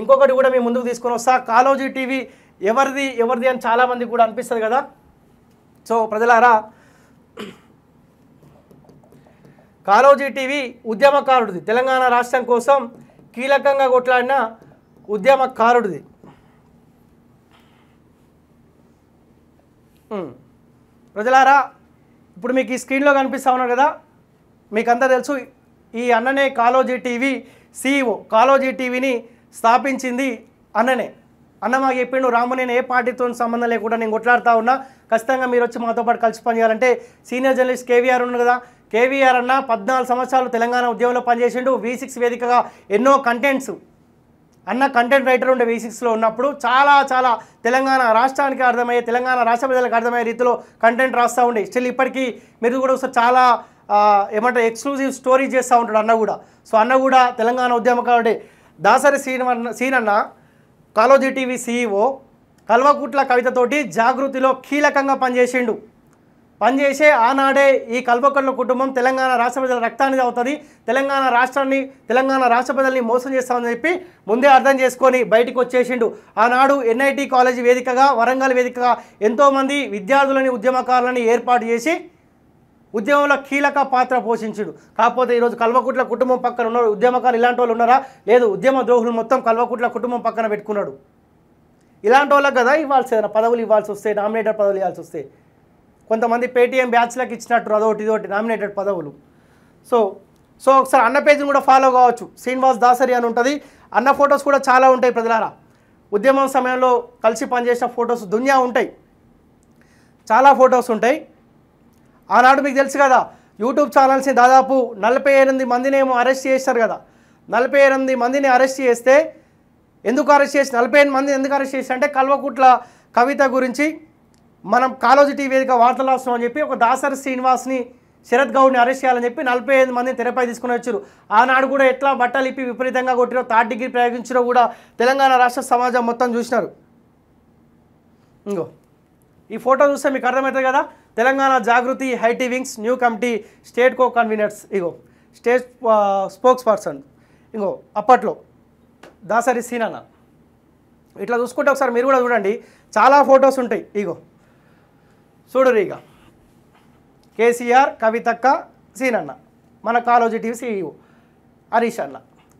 ఇంకొకటి కూడా మేము ముందుకు తీసుకుని వస్తా కాలోజీ టీవీ ఎవరిది ఎవరిది అని చాలామందికి కూడా అనిపిస్తుంది కదా సో ప్రజలారా కాలోజీ టీవీ ఉద్యమకారుడిది తెలంగాణ రాష్ట్రం కోసం కీలకంగా కొట్లాడిన ఉద్యమకారుడిది ప్రజలారా ఇప్పుడు మీకు ఈ స్క్రీన్లో కనిపిస్తూ ఉన్నారు కదా మీకు అందరూ తెలుసు ఈ అన్ననే కాలోజీ టీవీ సీఈఓ కాలోజీ టీవీని స్థాపించింది అన్ననే అన్న మాకు చెప్పిండు రాము నేను ఏ పార్టీతో సంబంధం లేకుండా నేను కొట్లాడుతూ ఉన్నా ఖచ్చితంగా మీరు వచ్చి మాతో పాటు కలిసి పనిచేయాలంటే సీనియర్ జర్నలిస్ట్ కేవీఆర్ ఉన్నారు కదా కేవీఆర్ అన్న పద్నాలుగు సంవత్సరాలు తెలంగాణ ఉద్యమంలో పనిచేసిండు వి సిక్స్ వేదికగా ఎన్నో కంటెంట్స్ అన్న కంటెంట్ రైటర్ ఉండే వి సిక్స్లో ఉన్నప్పుడు చాలా చాలా తెలంగాణ రాష్ట్రానికి అర్థమయ్యే తెలంగాణ రాష్ట్ర ప్రజలకు అర్థమయ్యే రీతిలో కంటెంట్ రాస్తూ ఉండే స్టిల్ ఇప్పటికీ మీరు కూడా ఒకసారి చాలా ఏమంటారు ఎక్స్క్లూజివ్ స్టోరీ చేస్తూ ఉంటాడు అన్న కూడా సో అన్న కూడా తెలంగాణ ఉద్యమకారుడే దాసరి సీనన్న సీనన్న కాలోజీ టీవీ సీఈఓ కల్వకుట్ల కవితతోటి జాగృతిలో కీలకంగా పనిచేసిండు పనిచేసే ఆనాడే ఈ కల్వకుట్ల కుటుంబం తెలంగాణ రాష్ట్ర ప్రజల రక్తాన్ని అవుతుంది తెలంగాణ రాష్ట్రాన్ని తెలంగాణ రాష్ట్ర ప్రజల్ని మోసం చేస్తామని చెప్పి ముందే అర్థం చేసుకొని బయటకు వచ్చేసిండు ఆనాడు ఎన్ఐటి కాలేజీ వేదికగా వరంగల్ వేదికగా ఎంతోమంది విద్యార్థులని ఉద్యమకారులని ఏర్పాటు చేసి ఉద్యమంలో కీలక పాత్ర పోషించాడు కాకపోతే ఈరోజు కల్వకుట్ల కుటుంబం పక్కన ఉన్నారు ఉద్యమకాలు ఇలాంటి వాళ్ళు ఉన్నారా లేదు ఉద్యమ ద్రోహులు మొత్తం కల్వకుట్ల కుటుంబం పక్కన పెట్టుకున్నాడు ఇలాంటి వాళ్ళకి కదా ఇవ్వాల్సి ఏదైనా పదవులు ఇవ్వాల్సి వస్తే నామినేటెడ్ పదవులు ఇవ్వాల్సి వస్తే కొంతమంది పేటీఎం బ్యాచ్లకు ఇచ్చినట్టు అదొకటి ఇదొకటి నామినేటెడ్ పదవులు సో సో ఒకసారి అన్న పేజీని కూడా ఫాలో కావచ్చు శ్రీనివాస్ దాసరి అని ఉంటుంది అన్న ఫొటోస్ కూడా చాలా ఉంటాయి ప్రజలారా ఉద్యమం సమయంలో కలిసి పనిచేసిన ఫొటోస్ దునియా ఉంటాయి చాలా ఫొటోస్ ఉంటాయి ఆనాడు మీకు తెలుసు కదా యూట్యూబ్ ఛానల్స్ని దాదాపు నలభై ఎనిమిది మందినేమో అరెస్ట్ చేశారు కదా నలభై ఎనిమిది మందిని అరెస్ట్ చేస్తే ఎందుకు అరెస్ట్ చేసి నలభై ఎనిమిది మందిని ఎందుకు అరెస్ట్ చేసి అంటే కల్వకుట్ల కవిత గురించి మనం కాలోజీ టీవీ వేదిక వార్తలు వస్తామని అని చెప్పి ఒక దాసరి శ్రీనివాస్ని శరత్ గౌడ్ని అరెస్ట్ చేయాలని చెప్పి నలభై ఐదు మందిని తెరపై తీసుకుని వచ్చారు ఆనాడు కూడా ఎట్లా బట్టలు ఇప్పి విపరీతంగా కొట్టిరో థర్డ్ డిగ్రీ ప్రయోగించడో కూడా తెలంగాణ రాష్ట్ర సమాజం మొత్తం చూసినారు ఇంకో ఈ ఫోటో చూస్తే మీకు అర్థమవుతుంది కదా Telangana Jagruthi IT wings new committee state co convenors ఇగో స్టేట్ స్పోక్స్ పర్సన్ ఇగో అప్పట్లో దాసరి సీనానా ఇట్లా చూసుకుంటే ఒకసారి మీరు కూడా చూడండి చాలా ఫొటోస్ ఉంటాయి ఇగో చూడరు ఇక కేసీఆర్ కవితక్క సీనన్న మన కాలేజీ టీవీ సీఈఓ హరీష్ అన్న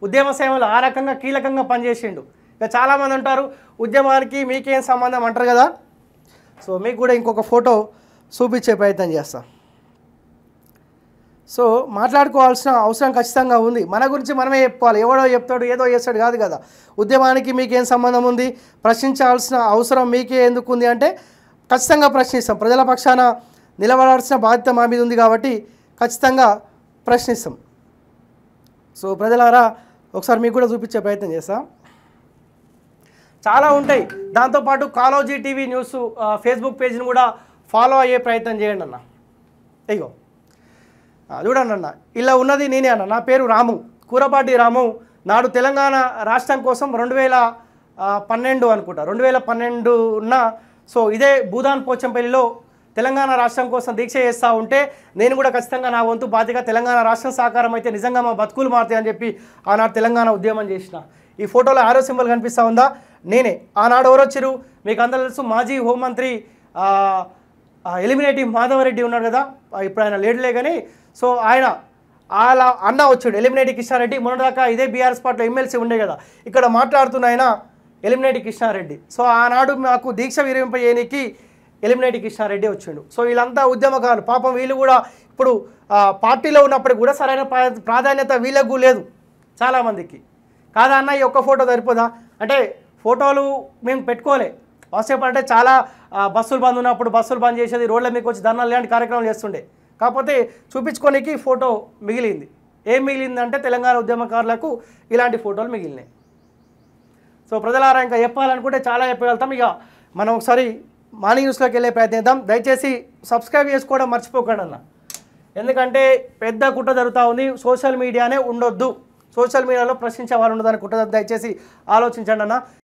ఉద్యమ సేవలు ఆ రకంగా కీలకంగా పనిచేసిండు ఇక చాలామంది ఉంటారు ఉద్యమానికి మీకేం సంబంధం అంటారు కదా సో మీకు కూడా ఇంకొక ఫోటో చూపించే ప్రయత్నం చేస్తాను సో మాట్లాడుకోవాల్సిన అవసరం ఖచ్చితంగా ఉంది మన గురించి మనమే చెప్పాలి ఎవడో చెప్తాడు ఏదో చేస్తాడు కాదు కదా ఉద్యమానికి మీకేం సంబంధం ఉంది ప్రశ్నించాల్సిన అవసరం మీకే ఎందుకు ఉంది అంటే ఖచ్చితంగా ప్రశ్నిస్తాం ప్రజల పక్షాన నిలబడాల్సిన బాధ్యత మా మీద ఉంది కాబట్టి ఖచ్చితంగా ప్రశ్నిస్తాం సో ప్రజలారా ఒకసారి మీకు కూడా చూపించే ప్రయత్నం చేస్తాను చాలా ఉంటాయి దాంతోపాటు కాలోజీ టీవీ న్యూస్ ఫేస్బుక్ పేజ్ని కూడా ఫాలో అయ్యే ప్రయత్నం చేయండి అన్న అయ్యో చూడండి అన్న ఇలా ఉన్నది నేనే అన్న నా పేరు రాము కూరపాటి రాము నాడు తెలంగాణ రాష్ట్రం కోసం రెండు వేల పన్నెండు అనుకుంటా రెండు వేల పన్నెండు ఉన్న సో ఇదే భూదాన్ పోచంపల్లిలో తెలంగాణ రాష్ట్రం కోసం దీక్ష చేస్తూ ఉంటే నేను కూడా ఖచ్చితంగా నా వంతు బాధ్యత తెలంగాణ రాష్ట్రం సహకారం అయితే నిజంగా మా బతుకులు మారుతాయని చెప్పి ఆనాడు తెలంగాణ ఉద్యమం చేసిన ఈ ఫోటోలో ఆరో సింబల్ కనిపిస్తూ ఉందా నేనే ఆనాడు ఎవరు వచ్చారు మీకు అందరూ తెలుసు మాజీ హోంమంత్రి ఎలిమినేటివ్ మాధవరెడ్డి ఉన్నాడు కదా ఇప్పుడు ఆయన లేడులే కానీ సో ఆయన అలా అన్న వచ్చాడు ఎలిమినేటి కృష్ణారెడ్డి మొన్నటిదాకా ఇదే బీఆర్ పార్టీలో ఎమ్మెల్సీ ఉండే కదా ఇక్కడ మాట్లాడుతున్న ఆయన ఎలిమినేటి కృష్ణారెడ్డి సో ఆనాడు మాకు దీక్ష విరమింపజేయనికి ఎలిమినేటి కృష్ణారెడ్డి వచ్చిండు సో వీళ్ళంతా ఉద్యమకారులు పాపం వీళ్ళు కూడా ఇప్పుడు పార్టీలో ఉన్నప్పటికి కూడా సరైన ప్రాధాన్యత వీళ్ళకు లేదు చాలామందికి కాదా అన్న ఈ ఒక్క ఫోటో సరిపోదా అంటే ఫోటోలు మేము పెట్టుకోలే వాస్తవం అంటే చాలా బస్సులు బంద్ ఉన్నప్పుడు బస్సులు బంద్ చేసేది రోడ్ల మీకు వచ్చి ధర్నాలు లాంటి కార్యక్రమాలు చేస్తుండే కాకపోతే చూపించుకోనికి ఫోటో మిగిలింది ఏం మిగిలిందంటే తెలంగాణ ఉద్యమకారులకు ఇలాంటి ఫోటోలు మిగిలినాయి సో ప్రజలారా ఇంకా చెప్పాలనుకుంటే చాలా చెప్పగలుగుతాం ఇక మనం ఒకసారి మార్నింగ్ న్యూస్లోకి వెళ్ళే ప్రయత్నిద్దాం దయచేసి సబ్స్క్రైబ్ చేసుకోవడం మర్చిపోకండి అన్న ఎందుకంటే పెద్ద కుట్ర జరుగుతూ ఉంది సోషల్ మీడియానే ఉండొద్దు సోషల్ మీడియాలో ప్రశ్నించే వాళ్ళు ఉండదని కుట్ర దయచేసి ఆలోచించండి అన్న